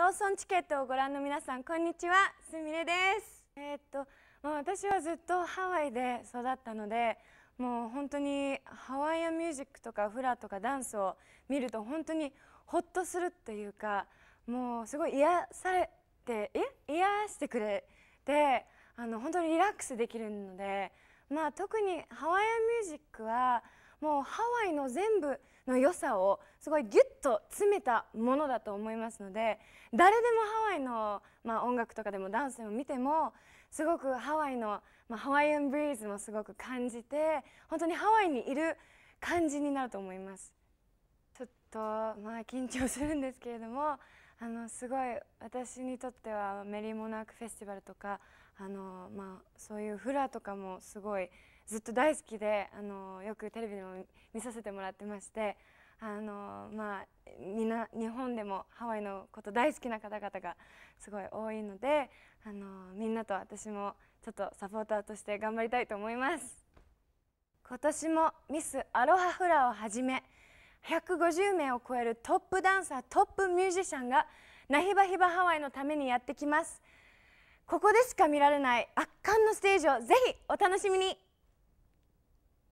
ローソンチケットをご覧の皆さんこんにちはすみれですえー、っとまあ私はずっとハワイで育ったのでもう本当にハワイアンミュージックとかフラとかダンスを見ると本当にほっとするというかもうすごい癒されてえ癒してくれてあの本当にリラックスできるのでまあ特にハワイアンミュージックはもうハワイの全部の良さをすごいギュッと詰めたものだと思いますので誰でもハワイの、まあ、音楽とかでもダンスでも見てもすごくハワイの、まあ、ハワイアンブリーズもすごく感じて本当にハワイにいる感じになると思います。ちょっとまあ緊張するんですけれどもあのすごい私にとってはメリーモナークフェスティバルとかあの、まあ、そういうフラとかもすごいずっと大好きであのよくテレビでも見させてもらってましてあの、まあ、な日本でもハワイのこと大好きな方々がすごい多いのであのみんなと私もちょっとサポーターとして頑張りたいと思います。今年もミスアロハフラをはじめ150名を超えるトップダンサートップミュージシャンがナヒバヒバハワイのためにやってきますここでしか見られない圧巻のステージをぜひお楽しみに